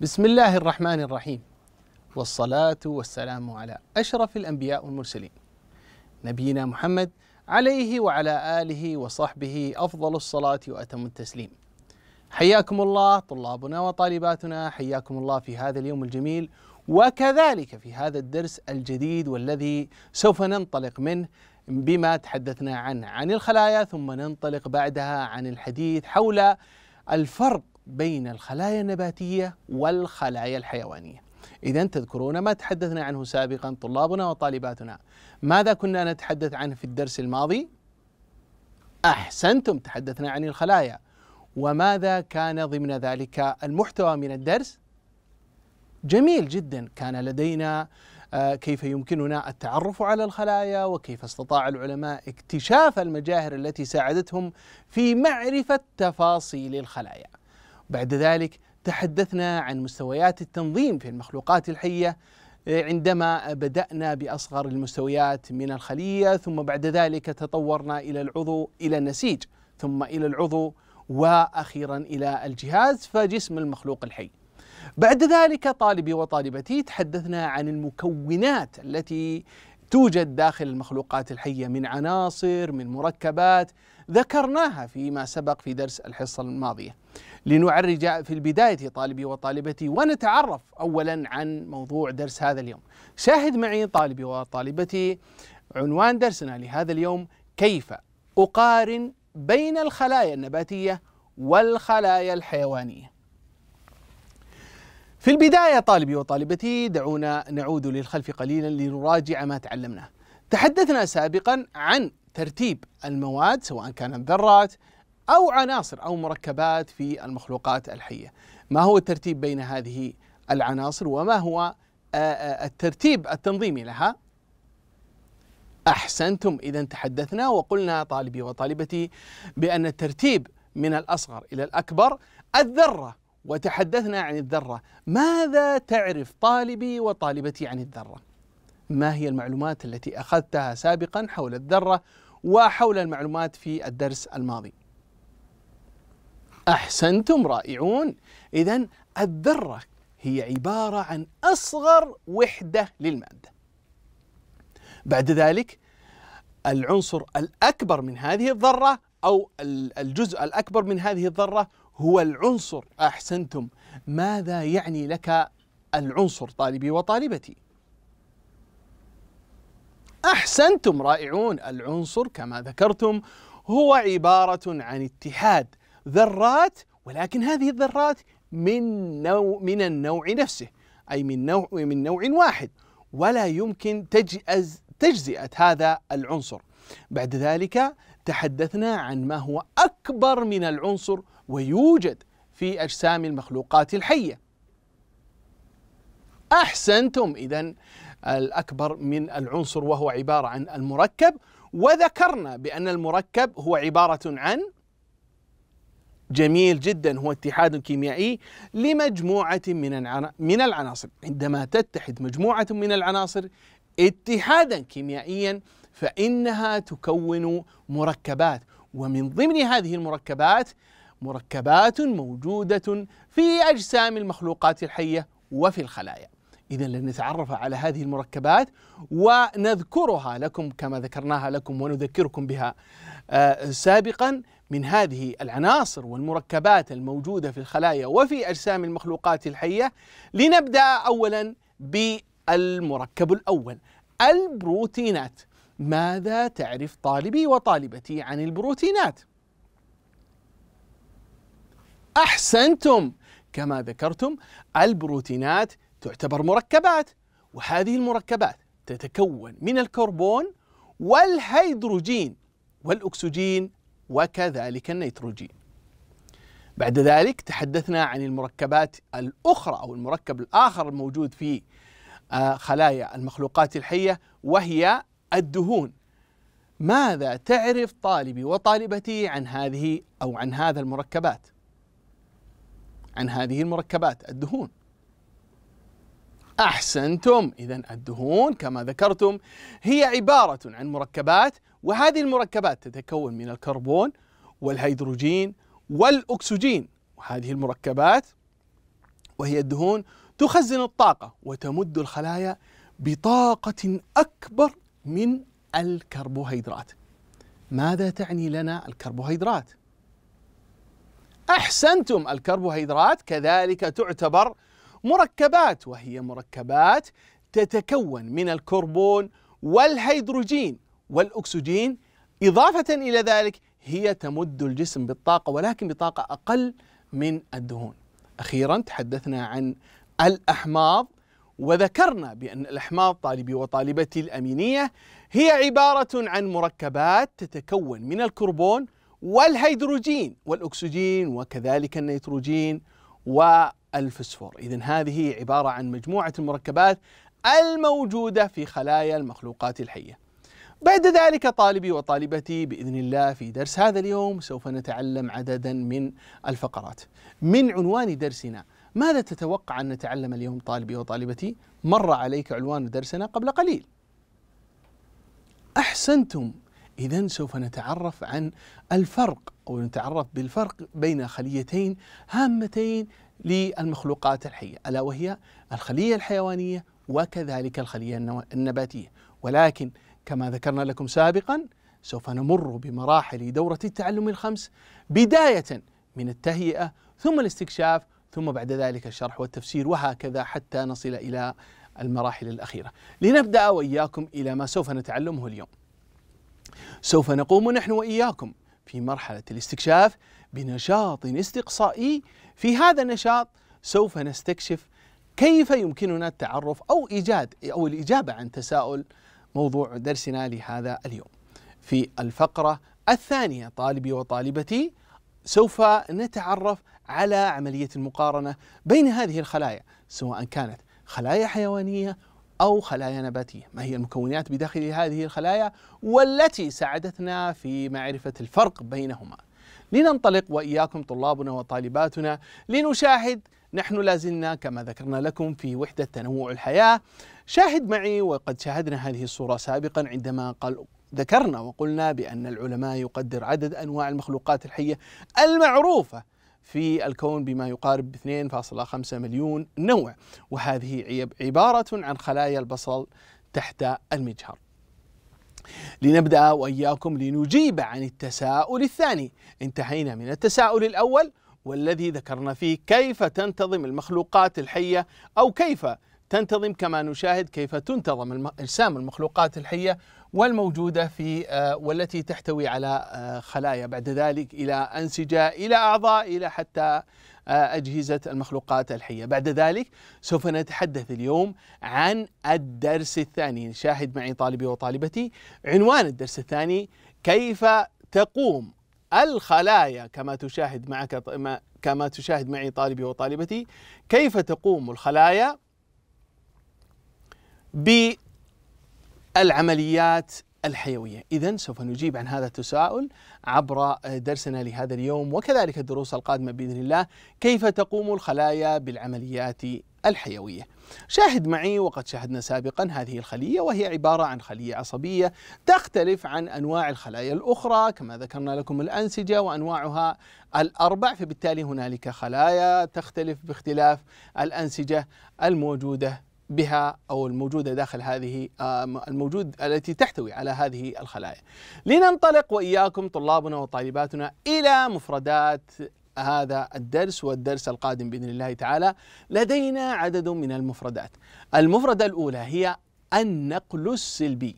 بسم الله الرحمن الرحيم والصلاة والسلام على أشرف الأنبياء والمرسلين نبينا محمد عليه وعلى آله وصحبه أفضل الصلاة وأتم التسليم حياكم الله طلابنا وطالباتنا حياكم الله في هذا اليوم الجميل وكذلك في هذا الدرس الجديد والذي سوف ننطلق منه بما تحدثنا عنه عن الخلايا ثم ننطلق بعدها عن الحديث حول الفرق بين الخلايا النباتية والخلايا الحيوانية إذا تذكرون ما تحدثنا عنه سابقا طلابنا وطالباتنا ماذا كنا نتحدث عنه في الدرس الماضي؟ أحسنتم تحدثنا عن الخلايا وماذا كان ضمن ذلك المحتوى من الدرس؟ جميل جدا كان لدينا آه، كيف يمكننا التعرف على الخلايا وكيف استطاع العلماء اكتشاف المجاهر التي ساعدتهم في معرفة تفاصيل الخلايا بعد ذلك تحدثنا عن مستويات التنظيم في المخلوقات الحيه آه، عندما بدأنا بأصغر المستويات من الخلية ثم بعد ذلك تطورنا إلى العضو إلى النسيج ثم إلى العضو وأخيرا إلى الجهاز فجسم المخلوق الحي بعد ذلك طالبي وطالبتي تحدثنا عن المكونات التي توجد داخل المخلوقات الحية من عناصر من مركبات ذكرناها فيما سبق في درس الحصة الماضية لنعرج في البداية طالبي وطالبتي ونتعرف أولا عن موضوع درس هذا اليوم شاهد معي طالبي وطالبتي عنوان درسنا لهذا اليوم كيف أقارن بين الخلايا النباتية والخلايا الحيوانية في البداية طالبي وطالبتي دعونا نعود للخلف قليلا لنراجع ما تعلمناه تحدثنا سابقا عن ترتيب المواد سواء كانت ذرات أو عناصر أو مركبات في المخلوقات الحية ما هو الترتيب بين هذه العناصر وما هو آه، آه، الترتيب التنظيمي لها أحسنتم إذا تحدثنا وقلنا طالبي وطالبتي بأن الترتيب من الأصغر إلى الأكبر الذرة وتحدثنا عن الذرة ماذا تعرف طالبي وطالبتي عن الذرة؟ ما هي المعلومات التي أخذتها سابقا حول الذرة وحول المعلومات في الدرس الماضي أحسنتم رائعون إذا الذرة هي عبارة عن أصغر وحدة للمادة بعد ذلك العنصر الأكبر من هذه الذرة أو الجزء الأكبر من هذه الذرة هو العنصر أحسنتم ماذا يعني لك العنصر طالبي وطالبتي أحسنتم رائعون العنصر كما ذكرتم هو عبارة عن اتحاد ذرات ولكن هذه الذرات من نوع من النوع نفسه أي من نوع من نوع واحد ولا يمكن تجأز تجزئة هذا العنصر بعد ذلك تحدثنا عن ما هو أكبر من العنصر ويوجد في أجسام المخلوقات الحية أحسنتم إذا الأكبر من العنصر وهو عبارة عن المركب وذكرنا بأن المركب هو عبارة عن جميل جدا هو اتحاد كيميائي لمجموعة من من العناصر عندما تتحد مجموعة من العناصر اتحادا كيميائيا فإنها تكون مركبات ومن ضمن هذه المركبات مركبات موجودة في أجسام المخلوقات الحية وفي الخلايا إذا لنتعرف على هذه المركبات ونذكرها لكم كما ذكرناها لكم ونذكركم بها آه، سابقا من هذه العناصر والمركبات الموجودة في الخلايا وفي أجسام المخلوقات الحية لنبدأ أولا بالمركب الأول البروتينات ماذا تعرف طالبي وطالبتي عن البروتينات؟ أحسنتم كما ذكرتم البروتينات تعتبر مركبات وهذه المركبات تتكون من الكربون والهيدروجين والأكسجين وكذلك النيتروجين بعد ذلك تحدثنا عن المركبات الأخرى أو المركب الآخر الموجود في آه، خلايا المخلوقات الحية وهي الدهون ماذا تعرف طالبي وطالبتي عن هذه أو عن هذا المركبات عن هذه المركبات الدهون أحسنتم إذا الدهون كما ذكرتم هي عبارة عن مركبات وهذه المركبات تتكون من الكربون والهيدروجين والأكسجين وهذه المركبات وهي الدهون تخزن الطاقة وتمد الخلايا بطاقة أكبر من الكربوهيدرات ماذا تعني لنا الكربوهيدرات؟ أحسنتم الكربوهيدرات كذلك تعتبر مركبات وهي مركبات تتكون من الكربون والهيدروجين والأكسجين إضافة إلى ذلك هي تمد الجسم بالطاقة ولكن بطاقة أقل من الدهون أخيرا تحدثنا عن الأحماض وذكرنا بأن الأحماض طالبي وطالبتي الأمينية هي عبارة عن مركبات تتكون من الكربون والهيدروجين والأكسجين وكذلك النيتروجين و الفسفور إذا هذه عبارة عن مجموعة المركبات الموجودة في خلايا المخلوقات الحية بعد ذلك طالبي وطالبتي بإذن الله في درس هذا اليوم سوف نتعلم عددا من الفقرات من عنوان درسنا ماذا تتوقع أن نتعلم اليوم طالبي وطالبتي؟ مر عليك عنوان درسنا قبل قليل أحسنتم إذا سوف نتعرف عن الفرق أو نتعرف بالفرق بين خليتين هامتين للمخلوقات الحية ألا وهي الخلية الحيوانية وكذلك الخلية النباتية ولكن كما ذكرنا لكم سابقا سوف نمر بمراحل دورة التعلم الخمس بداية من التهيئة ثم الاستكشاف ثم بعد ذلك الشرح والتفسير وهكذا حتى نصل إلى المراحل الأخيرة لنبدأ وإياكم إلى ما سوف نتعلمه اليوم سوف نقوم نحن وإياكم في مرحلة الاستكشاف بنشاط استقصائي في هذا النشاط سوف نستكشف كيف يمكننا التعرف او ايجاد او الاجابه عن تساؤل موضوع درسنا لهذا اليوم. في الفقره الثانيه طالبي وطالبتي سوف نتعرف على عمليه المقارنه بين هذه الخلايا سواء كانت خلايا حيوانيه او خلايا نباتيه، ما هي المكونات بداخل هذه الخلايا والتي ساعدتنا في معرفه الفرق بينهما. لننطلق وإياكم طلابنا وطالباتنا لنشاهد نحن لازلنا كما ذكرنا لكم في وحدة تنوع الحياة شاهد معي وقد شاهدنا هذه الصورة سابقا عندما قال ذكرنا وقلنا بأن العلماء يقدر عدد أنواع المخلوقات الحية المعروفة في الكون بما يقارب 2.5 مليون نوع وهذه عبارة عن خلايا البصل تحت المجهر لنبدأ وإياكم لنجيب عن التساؤل الثاني انتهينا من التساؤل الأول والذي ذكرنا فيه كيف تنتظم المخلوقات الحية أو كيف تنتظم كما نشاهد كيف تنتظم أجسام المخلوقات الحية والموجودة في آه، والتي تحتوي على آه، خلايا بعد ذلك إلى أنسجة إلى أعضاء إلى حتى أجهزة المخلوقات الحية بعد ذلك سوف نتحدث اليوم عن الدرس الثاني شاهد معي طالبي وطالبتي عنوان الدرس الثاني كيف تقوم الخلايا كما تشاهد معك كما تشاهد معي طالبي وطالبتي كيف تقوم الخلايا بالعمليات الحيوية إذا سوف نجيب عن هذا التساؤل عبر درسنا لهذا اليوم وكذلك الدروس القادمة بإذن الله كيف تقوم الخلايا بالعمليات الحيوية شاهد معي وقد شاهدنا سابقا هذه الخلية وهي عبارة عن خلية عصبية تختلف عن أنواع الخلايا الأخرى كما ذكرنا لكم الأنسجة وأنواعها الأربع فبالتالي هنالك خلايا تختلف باختلاف الأنسجة الموجودة بها او الموجوده داخل هذه الموجود التي تحتوي على هذه الخلايا. لننطلق واياكم طلابنا وطالباتنا الى مفردات هذا الدرس والدرس القادم باذن الله تعالى لدينا عدد من المفردات. المفرده الاولى هي النقل السلبي.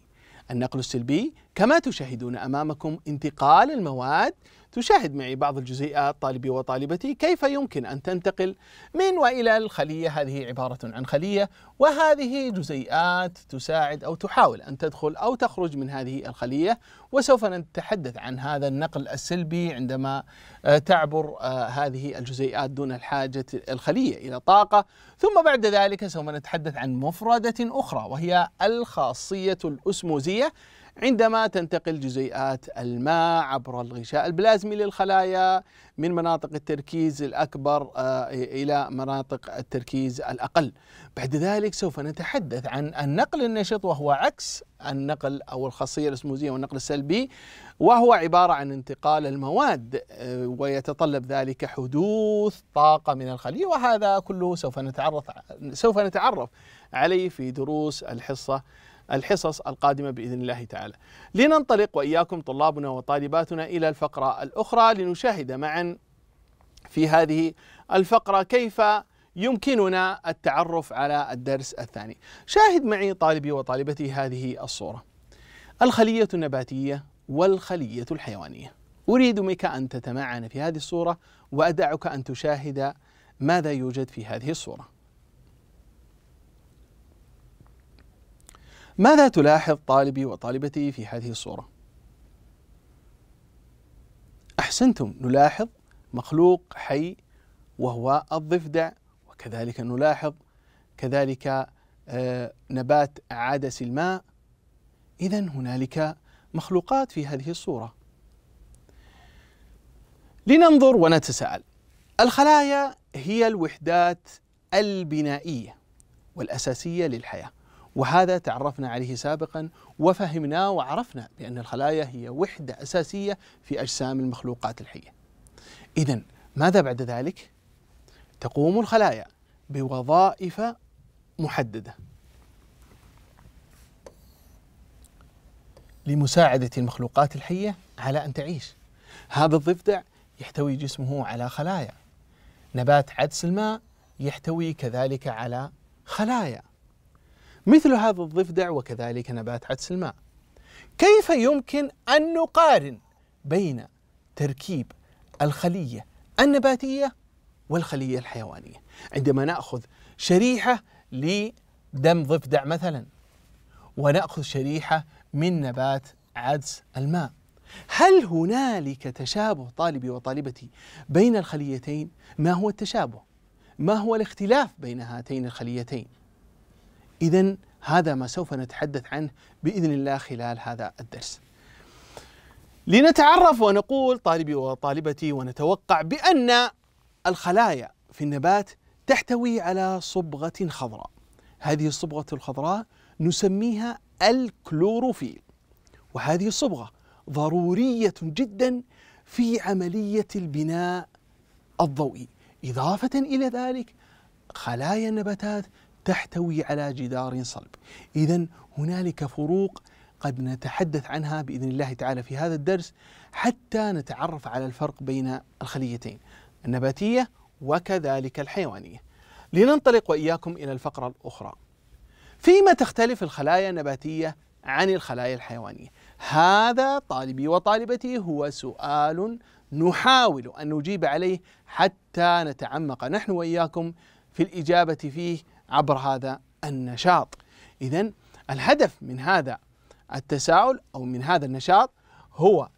النقل السلبي كما تشاهدون امامكم انتقال المواد تشاهد معي بعض الجزيئات طالبي وطالبتي كيف يمكن أن تنتقل من وإلى الخلية هذه عبارة عن خلية وهذه جزيئات تساعد أو تحاول أن تدخل أو تخرج من هذه الخلية وسوف نتحدث عن هذا النقل السلبي عندما آه، تعبر آه، هذه الجزيئات دون الحاجة الخلية إلى طاقة ثم بعد ذلك سوف نتحدث عن مفردة أخرى وهي الخاصية الأسموزية عندما تنتقل جزيئات الماء عبر الغشاء البلازمي للخلايا من مناطق التركيز الأكبر آه، إلى مناطق التركيز الأقل بعد ذلك سوف نتحدث عن النقل النشط وهو عكس النقل أو الخاصية الاسموزية والنقل السلبي وهو عبارة عن انتقال المواد آه، ويتطلب ذلك حدوث طاقة من الخلية وهذا كله سوف نتعرف سوف نتعرف عليه في دروس الحصة الحصص القادمة بإذن الله تعالى لننطلق وإياكم طلابنا وطالباتنا إلى الفقرة الأخرى لنشاهد معا في هذه الفقرة كيف يمكننا التعرف على الدرس الثاني شاهد معي طالبي وطالبتي هذه الصورة الخلية النباتية والخلية الحيوانية أريد منك أن تتمعن في هذه الصورة وأدعك أن تشاهد ماذا يوجد في هذه الصورة ماذا تلاحظ طالبي وطالبتي في هذه الصورة؟ أحسنتم نلاحظ مخلوق حي وهو الضفدع وكذلك نلاحظ كذلك آه، نبات عدس الماء إذا هنالك مخلوقات في هذه الصورة لننظر ونتساءل الخلايا هي الوحدات البنائية والأساسية للحياة وهذا تعرفنا عليه سابقا وفهمناه وعرفنا بأن الخلايا هي وحدة أساسية في أجسام المخلوقات الحية إذا ماذا بعد ذلك؟ تقوم الخلايا بوظائف محددة لمساعدة المخلوقات الحية على أن تعيش هذا الضفدع يحتوي جسمه على خلايا نبات عدس الماء يحتوي كذلك على خلايا مثل هذا الضفدع وكذلك نبات عدس الماء كيف يمكن أن نقارن بين تركيب الخلية النباتية والخلية الحيوانية عندما نأخذ شريحة لدم ضفدع مثلا ونأخذ شريحة من نبات عدس الماء هل هنالك تشابه طالبي وطالبتي بين الخليتين؟ ما هو التشابه؟ ما هو الاختلاف بين هاتين الخليتين؟ إذا هذا ما سوف نتحدث عنه بإذن الله خلال هذا الدرس. لنتعرف ونقول طالبي وطالبتي ونتوقع بأن الخلايا في النبات تحتوي على صبغة خضراء. هذه الصبغة الخضراء نسميها الكلوروفيل. وهذه الصبغة ضرورية جدا في عملية البناء الضوئي. إضافة إلى ذلك خلايا النباتات تحتوي على جدار صلب إذا هنالك فروق قد نتحدث عنها بإذن الله تعالى في هذا الدرس حتى نتعرف على الفرق بين الخليتين النباتية وكذلك الحيوانية لننطلق وإياكم إلى الفقرة الأخرى فيما تختلف الخلايا النباتية عن الخلايا الحيوانية هذا طالبي وطالبتي هو سؤال نحاول أن نجيب عليه حتى نتعمق نحن وإياكم في الإجابة فيه عبر هذا النشاط إذا الهدف من هذا التساؤل أو من هذا النشاط هو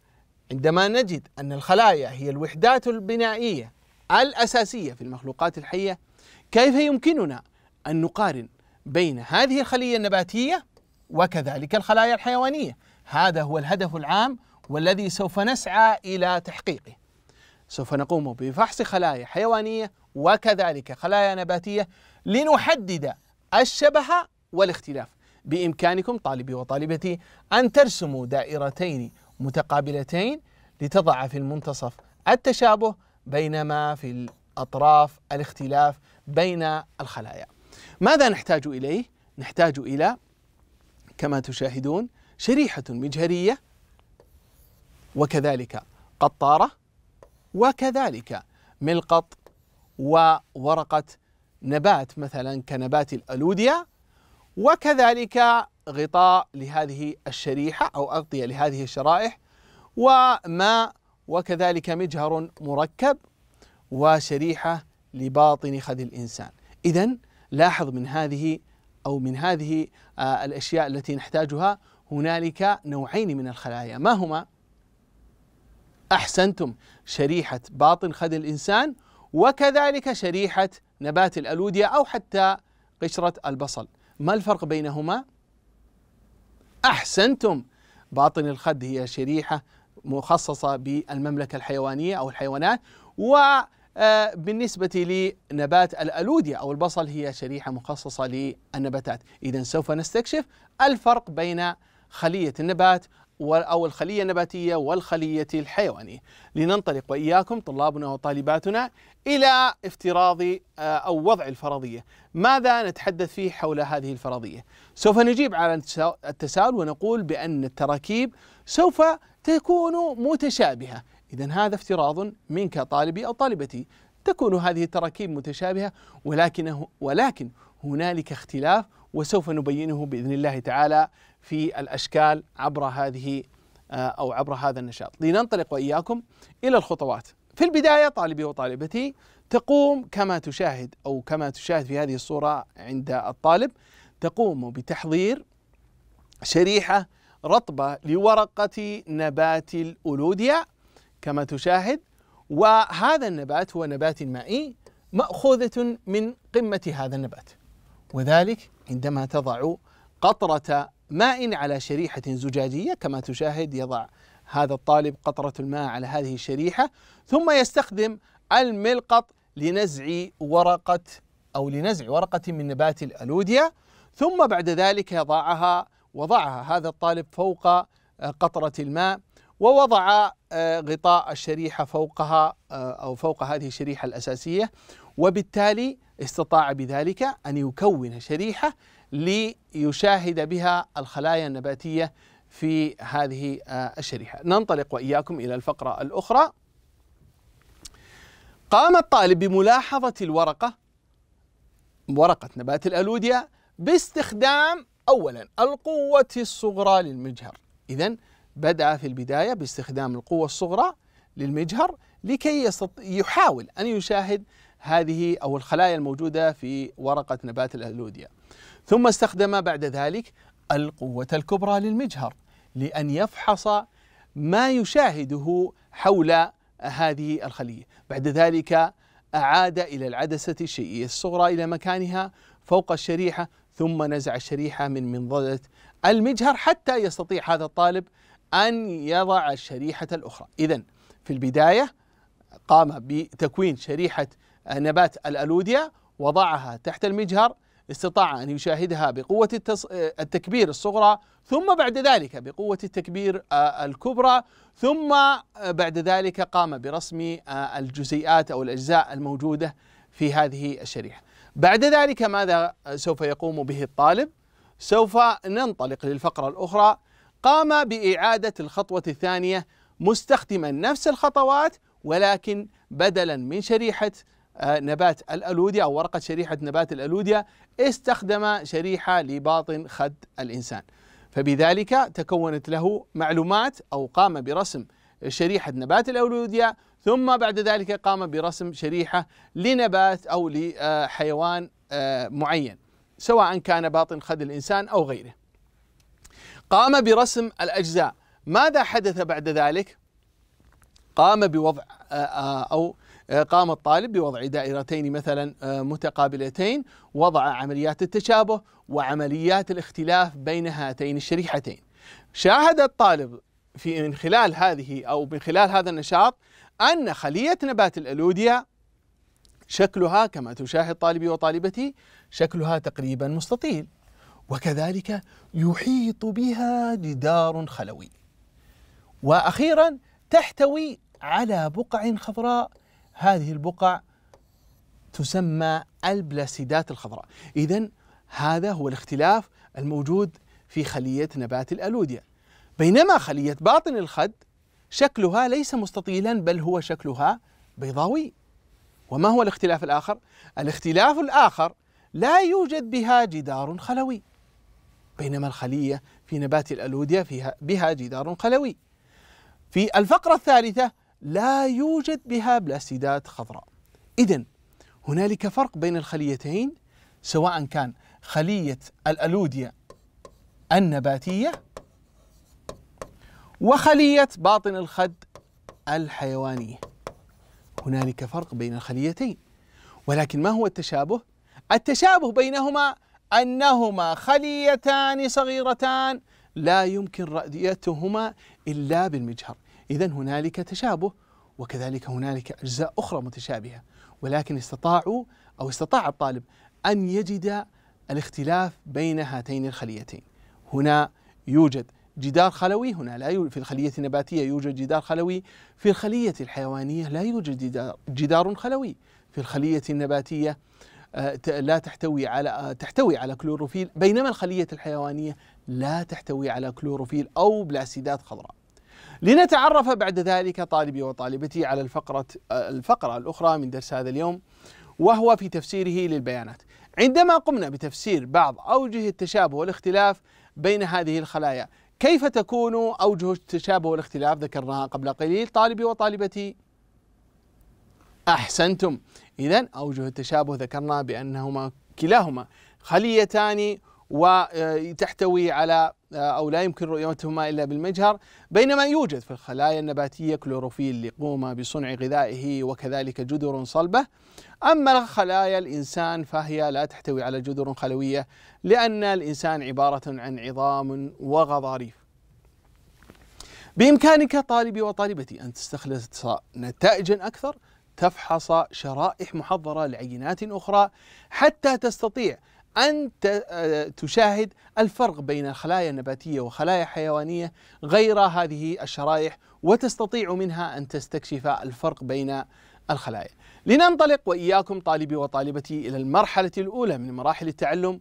عندما نجد أن الخلايا هي الوحدات البنائية الأساسية في المخلوقات الحية كيف يمكننا أن نقارن بين هذه الخلية النباتية وكذلك الخلايا الحيوانية هذا هو الهدف العام والذي سوف نسعى إلى تحقيقه سوف نقوم بفحص خلايا حيوانية وكذلك خلايا نباتية لنحدد الشبه والاختلاف بإمكانكم طالبي وطالبتي أن ترسموا دائرتين متقابلتين لتضع في المنتصف التشابه بينما في الأطراف الاختلاف بين الخلايا ماذا نحتاج إليه؟ نحتاج إلى كما تشاهدون شريحة مجهرية وكذلك قطارة وكذلك ملقط وورقة نبات مثلا كنبات الألوديا وكذلك غطاء لهذه الشريحة أو أغطية لهذه الشرائح وماء وكذلك مجهر مركب وشريحة لباطن خد الإنسان إذا لاحظ من هذه أو من هذه آه، الأشياء التي نحتاجها هنالك نوعين من الخلايا ما هما؟ أحسنتم شريحة باطن خد الإنسان وكذلك شريحة نبات الألوديا أو حتى قشرة البصل ما الفرق بينهما؟ أحسنتم باطن الخد هي شريحة مخصصة بالمملكة الحيوانية أو الحيوانات وبالنسبة آه، لنبات الألوديا أو البصل هي شريحة مخصصة للنباتات إذا سوف نستكشف الفرق بين خلية النبات أو الخلية النباتية والخلية الحيوانية لننطلق وإياكم طلابنا وطالباتنا إلى افتراض آه، أو وضع الفرضية ماذا نتحدث فيه حول هذه الفرضية سوف نجيب على التساؤل ونقول بأن التراكيب سوف تكون متشابهة إذا هذا افتراض منك طالبي أو طالبتي تكون هذه التراكيب متشابهة ولكن ولكن هنالك اختلاف وسوف نبينه باذن الله تعالى في الأشكال عبر هذه آه، أو عبر هذا النشاط لننطلق وإياكم إلى الخطوات في البداية طالبي وطالبتي تقوم كما تشاهد أو كما تشاهد في هذه الصورة عند الطالب تقوم بتحضير شريحة رطبة لورقة نبات الألوديا كما تشاهد وهذا النبات هو نبات مائي مأخوذة من قمة هذا النبات وذلك عندما تضع قطرة ماء على شريحة زجاجية كما تشاهد يضع هذا الطالب قطرة الماء على هذه الشريحة ثم يستخدم الملقط لنزع ورقة أو لنزع ورقة من نبات الألوديا ثم بعد ذلك يضعها وضعها هذا الطالب فوق آه، قطرة الماء ووضع آه، غطاء الشريحة فوقها آه، أو فوق هذه الشريحة الأساسية وبالتالي استطاع بذلك أن يكون شريحة ليشاهد بها الخلايا النباتية في هذه آه، الشريحة ننطلق وإياكم إلى الفقرة الأخرى قام الطالب بملاحظة الورقة ورقة نبات الألوديا باستخدام أولا القوة الصغرى للمجهر إذا بدأ في البداية باستخدام القوة الصغرى للمجهر لكي يستط... يحاول أن يشاهد هذه أو الخلايا الموجودة في ورقة نبات الألوديا ثم استخدم بعد ذلك القوة الكبرى للمجهر لأن يفحص ما يشاهده حول هذه الخلية بعد ذلك أعاد إلى العدسة الشيئية الصغرى إلى مكانها فوق الشريحة ثم نزع الشريحة من منضدة المجهر حتى يستطيع هذا الطالب أن يضع الشريحة الأخرى إذا في البداية قام بتكوين شريحة نبات الألوديا وضعها تحت المجهر استطاع أن يشاهدها بقوة التكبير الصغرى ثم بعد ذلك بقوة التكبير الكبرى ثم بعد ذلك قام برسم الجزيئات أو الأجزاء الموجودة في هذه الشريحة بعد ذلك ماذا سوف يقوم به الطالب سوف ننطلق للفقرة الأخرى قام بإعادة الخطوة الثانية مستخدما نفس الخطوات ولكن بدلا من شريحة نبات الألوديا أو ورقة شريحة نبات الألوديا استخدم شريحة لباطن خد الإنسان فبذلك تكونت له معلومات أو قام برسم شريحة نبات الألوديا ثم بعد ذلك قام برسم شريحة لنبات أو لحيوان آه، معين سواء كان باطن خد الإنسان أو غيره قام برسم الأجزاء ماذا حدث بعد ذلك؟ قام بوضع آه، آه، أو قام الطالب بوضع دائرتين مثلا آه، متقابلتين وضع عمليات التشابه وعمليات الاختلاف بين هاتين الشريحتين شاهد الطالب في من خلال هذه أو من خلال هذا النشاط أن خلية نبات الألوديا شكلها كما تشاهد طالبي وطالبتي شكلها تقريبا مستطيل وكذلك يحيط بها جدار خلوي واخيرا تحتوي على بقع خضراء هذه البقع تسمى البلاسيدات الخضراء إذا هذا هو الاختلاف الموجود في خلية نبات الألوديا بينما خلية باطن الخد شكلها ليس مستطيلا بل هو شكلها بيضاوي وما هو الاختلاف الآخر؟ الاختلاف الآخر لا يوجد بها جدار خلوي بينما الخلية في نبات الألوديا فيها بها جدار خلوي في الفقرة الثالثة لا يوجد بها بلاستيدات خضراء إذا هنالك فرق بين الخليتين سواء كان خلية الألوديا النباتية وخلية باطن الخد الحيوانية هنالك فرق بين الخليتين ولكن ما هو التشابه؟ التشابه بينهما أنهما خليتان صغيرتان لا يمكن رؤيتهما إلا بالمجهر إذا هنالك تشابه وكذلك هنالك أجزاء أخرى متشابهة ولكن استطاعوا أو استطاع الطالب أن يجد الاختلاف بين هاتين الخليتين هنا يوجد جدار خلوي هنا لا يوجد في الخلية النباتية يوجد جدار خلوي في الخلية الحيوانية لا يوجد جدار, جدار خلوي في الخلية النباتية آه، لا تحتوي على آه، تحتوي على كلوروفيل بينما الخلية الحيوانية لا تحتوي على كلوروفيل أو بلاسيدات خضراء لنتعرف بعد ذلك طالبي وطالبتي على الفقرة الفقرة الأخرى من درس هذا اليوم وهو في تفسيره للبيانات. عندما قمنا بتفسير بعض أوجه التشابه والاختلاف بين هذه الخلايا، كيف تكون أوجه التشابه والاختلاف ذكرناها قبل قليل طالبي وطالبتي؟ أحسنتم، إذا أوجه التشابه ذكرنا بأنهما كلاهما خليتان وتحتوي على آه، أو لا يمكن رؤيتهما إلا بالمجهر بينما يوجد في الخلايا النباتية كلوروفيل لقوم بصنع غذائه وكذلك جذور صلبة أما خلايا الإنسان فهي لا تحتوي على جذور خلوية لأن الإنسان عبارة عن عظام وغضاريف بإمكانك طالبي وطالبتي أن تستخلص نتائج أكثر تفحص شرائح محضرة لعينات أخرى حتى تستطيع أن آه، تشاهد الفرق بين الخلايا النباتية وخلايا حيوانية غير هذه الشرائح وتستطيع منها أن تستكشف الفرق بين الخلايا لننطلق وإياكم طالبي وطالبتي إلى المرحلة الأولى من مراحل التعلم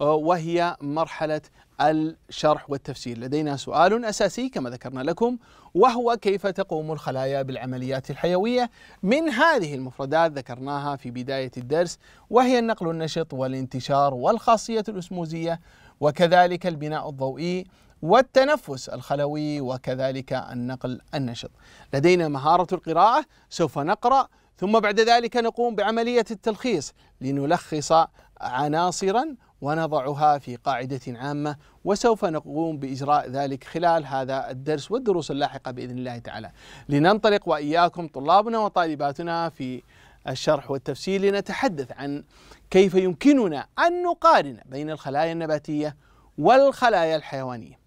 آه، وهي مرحلة الشرح والتفسير لدينا سؤال أساسي كما ذكرنا لكم وهو كيف تقوم الخلايا بالعمليات الحيوية من هذه المفردات ذكرناها في بداية الدرس وهي النقل النشط والانتشار والخاصية الأسموزية وكذلك البناء الضوئي والتنفس الخلوي وكذلك النقل النشط لدينا مهارة القراءة سوف نقرأ ثم بعد ذلك نقوم بعملية التلخيص لنلخص عناصرا ونضعها في قاعدة عامة وسوف نقوم بإجراء ذلك خلال هذا الدرس والدروس اللاحقة بإذن الله تعالى لننطلق وإياكم طلابنا وطالباتنا في الشرح والتفسير لنتحدث عن كيف يمكننا أن نقارن بين الخلايا النباتية والخلايا الحيوانية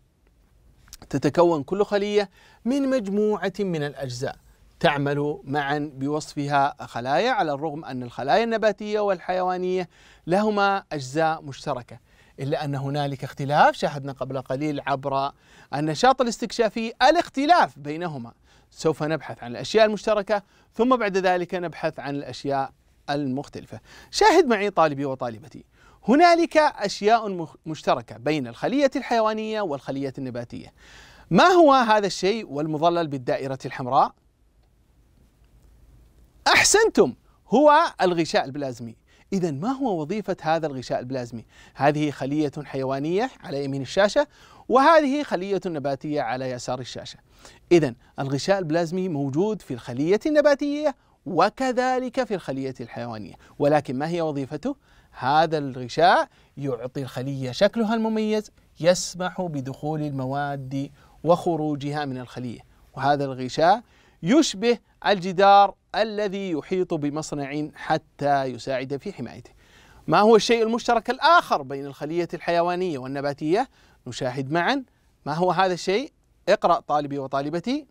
تتكون كل خلية من مجموعة من الأجزاء تعمل معا بوصفها خلايا على الرغم أن الخلايا النباتية والحيوانية لهما أجزاء مشتركة إلا أن هنالك اختلاف شاهدنا قبل قليل عبر النشاط الاستكشافي الاختلاف بينهما سوف نبحث عن الأشياء المشتركة ثم بعد ذلك نبحث عن الأشياء المختلفة شاهد معي طالبي وطالبتي هنالك أشياء مشتركة بين الخلية الحيوانية والخلية النباتية ما هو هذا الشيء والمظلل بالدائرة الحمراء؟ أحسنتم هو الغشاء البلازمي إذا ما هو وظيفة هذا الغشاء البلازمي؟ هذه خلية حيوانية على يمين الشاشة وهذه خلية نباتية على يسار الشاشة. إذا الغشاء البلازمي موجود في الخلية النباتية وكذلك في الخلية الحيوانية، ولكن ما هي وظيفته؟ هذا الغشاء يعطي الخلية شكلها المميز يسمح بدخول المواد وخروجها من الخلية، وهذا الغشاء يشبه الجدار الذي يحيط بمصنع حتى يساعد في حمايته ما هو الشيء المشترك الآخر بين الخلية الحيوانية والنباتية نشاهد معا ما هو هذا الشيء اقرأ طالبي وطالبتي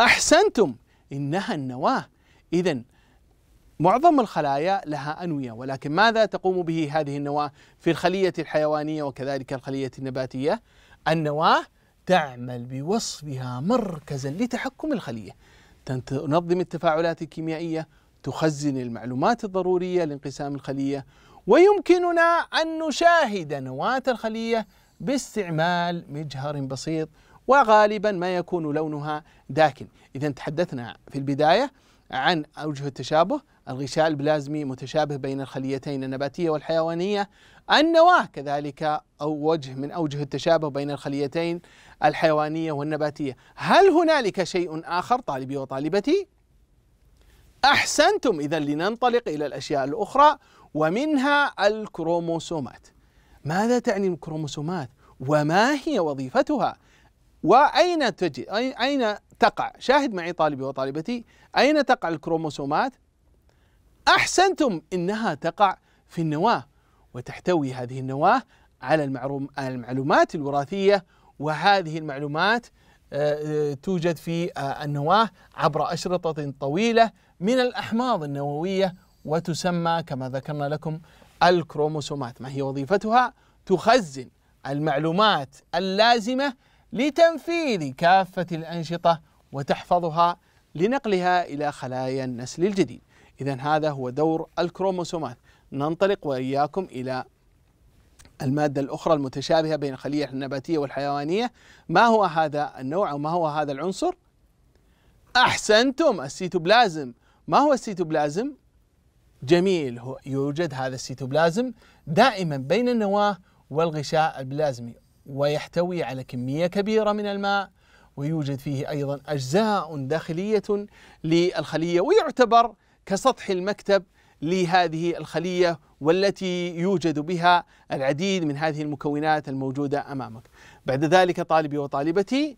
أحسنتم إنها النواة إذا معظم الخلايا لها أنوية ولكن ماذا تقوم به هذه النواة في الخلية الحيوانية وكذلك الخلية النباتية النواة تعمل بوصفها مركزا لتحكم الخلية تنظم التفاعلات الكيميائية تخزن المعلومات الضرورية لانقسام الخلية ويمكننا أن نشاهد نواة الخلية باستعمال مجهر بسيط وغالبا ما يكون لونها داكن إذا تحدثنا في البداية عن أوجه التشابه الغشاء البلازمي متشابه بين الخليتين النباتية والحيوانية النواة كذلك أو وجه من أوجه التشابه بين الخليتين الحيوانية والنباتية هل هنالك شيء آخر طالبي وطالبتي؟ أحسنتم إذا لننطلق إلى الأشياء الأخرى ومنها الكروموسومات ماذا تعني الكروموسومات وما هي وظيفتها وأين تجي أين تقع شاهد معي طالبي وطالبتي أين تقع الكروموسومات أحسنتم إنها تقع في النواة وتحتوي هذه النواة على المعلومات الوراثية وهذه المعلومات آه، آه، توجد في آه، النواة عبر أشرطة طويلة من الأحماض النووية وتسمى كما ذكرنا لكم الكروموسومات ما هي وظيفتها؟ تخزن المعلومات اللازمة لتنفيذ كافة الأنشطة وتحفظها لنقلها إلى خلايا النسل الجديد إذا هذا هو دور الكروموسومات ننطلق وإياكم إلى المادة الأخرى المتشابهة بين الخلية النباتية والحيوانية ما هو هذا النوع أو ما هو هذا العنصر؟ أحسنتم السيتوبلازم ما هو السيتوبلازم؟ جميل هو يوجد هذا السيتوبلازم دائما بين النواة والغشاء البلازمي ويحتوي على كمية كبيرة من الماء ويوجد فيه أيضا أجزاء داخلية للخلية ويعتبر كسطح المكتب لهذه الخلية والتي يوجد بها العديد من هذه المكونات الموجودة أمامك بعد ذلك طالبي وطالبتي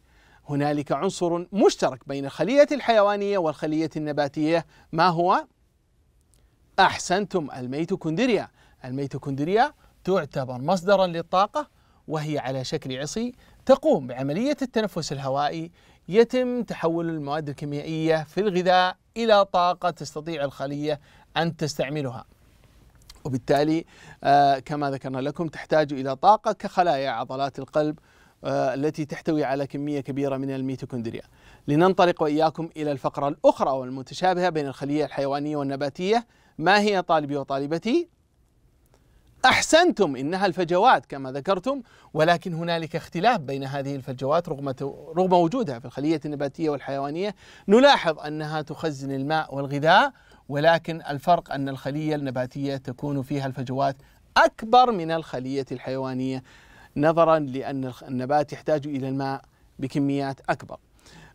هنالك عنصر مشترك بين الخلية الحيوانية والخلية النباتية ما هو؟ أحسنتم الميتوكوندريا الميتوكوندريا تعتبر مصدرا للطاقة وهي على شكل عصي تقوم بعملية التنفس الهوائي يتم تحول المواد الكيميائية في الغذاء إلى طاقة تستطيع الخلية أن تستعملها وبالتالي آه، كما ذكرنا لكم تحتاج إلى طاقة كخلايا عضلات القلب آه، التي تحتوي على كمية كبيرة من الميتوكوندريا لننطلق وإياكم إلى الفقرة الأخرى والمتشابهة بين الخلية الحيوانية والنباتية ما هي طالبي وطالبتي احسنتم انها الفجوات كما ذكرتم ولكن هنالك اختلاف بين هذه الفجوات رغم رغم وجودها في الخليه النباتيه والحيوانيه نلاحظ انها تخزن الماء والغذاء ولكن الفرق ان الخليه النباتيه تكون فيها الفجوات اكبر من الخليه الحيوانيه نظرا لان النبات يحتاج الى الماء بكميات اكبر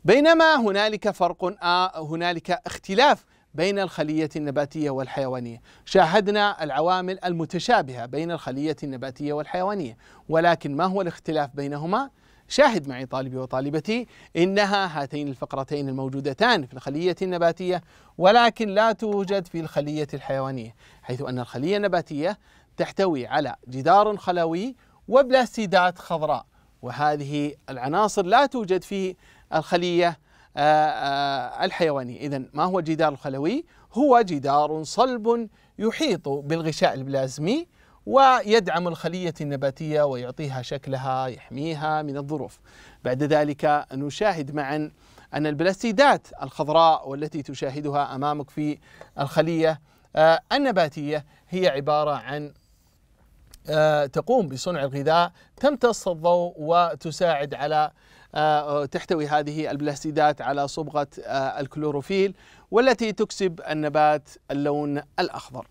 بينما هنالك فرق آه هنالك اختلاف بين الخلية النباتية والحيوانية شاهدنا العوامل المتشابهة بين الخلية النباتية والحيوانية ولكن ما هو الاختلاف بينهما؟ شاهد معي طالبي وطالبتي انها هاتين الفقرتين الموجودتان في الخليه النباتيه ولكن لا توجد في الخليه الحيوانيه، حيث ان الخليه النباتيه تحتوي على جدار خلوي وبلاستيدات خضراء، وهذه العناصر لا توجد في الخليه آه، آه، الحيواني إذا ما هو الجدار الخلوي؟ هو جدار صلب يحيط بالغشاء البلازمي ويدعم الخلية النباتية ويعطيها شكلها يحميها من الظروف بعد ذلك نشاهد معا أن البلاستيدات الخضراء والتي تشاهدها أمامك في الخلية آه، النباتية هي عبارة عن تقوم بصنع الغذاء تمتص الضوء وتساعد على آه، تحتوي هذه البلاستيدات على صبغة آه، الكلوروفيل والتي تكسب النبات اللون الأخضر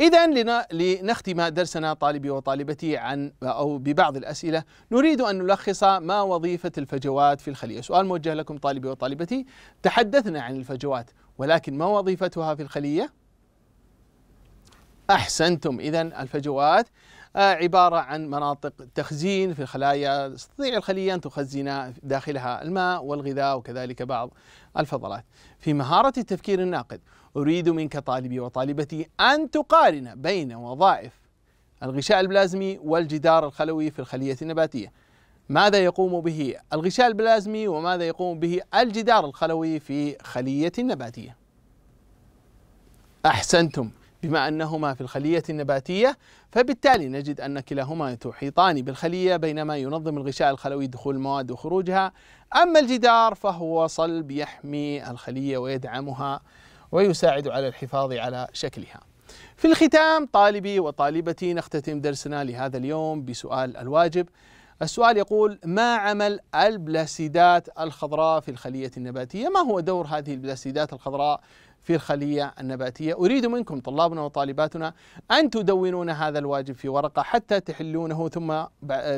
إذا لنختم درسنا طالبي وطالبتي عن أو ببعض الأسئلة نريد أن نلخص ما وظيفة الفجوات في الخلية سؤال موجه لكم طالبي وطالبتي تحدثنا عن الفجوات ولكن ما وظيفتها في الخلية؟ أحسنتم إذا الفجوات عبارة عن مناطق تخزين في الخلايا تستطيع الخلية أن تخزن داخلها الماء والغذاء وكذلك بعض الفضلات في مهارة التفكير الناقد أريد منك طالبي وطالبتي أن تقارن بين وظائف الغشاء البلازمي والجدار الخلوي في الخلية النباتية ماذا يقوم به الغشاء البلازمي وماذا يقوم به الجدار الخلوي في خلية نباتية أحسنتم بما أنهما في الخلية النباتية فبالتالي نجد أن كلاهما تحيطان بالخلية بينما ينظم الغشاء الخلوي دخول المواد وخروجها أما الجدار فهو صلب يحمي الخلية ويدعمها ويساعد على الحفاظ على شكلها في الختام طالبي وطالبتي نختتم درسنا لهذا اليوم بسؤال الواجب السؤال يقول ما عمل البلاسيدات الخضراء في الخلية النباتية؟ ما هو دور هذه البلاسيدات الخضراء في الخلية النباتية أريد منكم طلابنا وطالباتنا أن تدونون هذا الواجب في ورقة حتى تحلونه ثم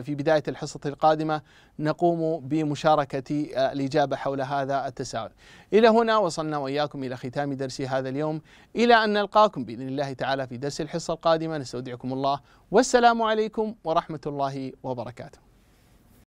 في بداية الحصة القادمة نقوم بمشاركة آه، الإجابة حول هذا التساؤل إلى هنا وصلنا وإياكم إلى ختام درس هذا اليوم إلى أن نلقاكم بإذن الله تعالى في درس الحصة القادمة نستودعكم الله والسلام عليكم ورحمة الله وبركاته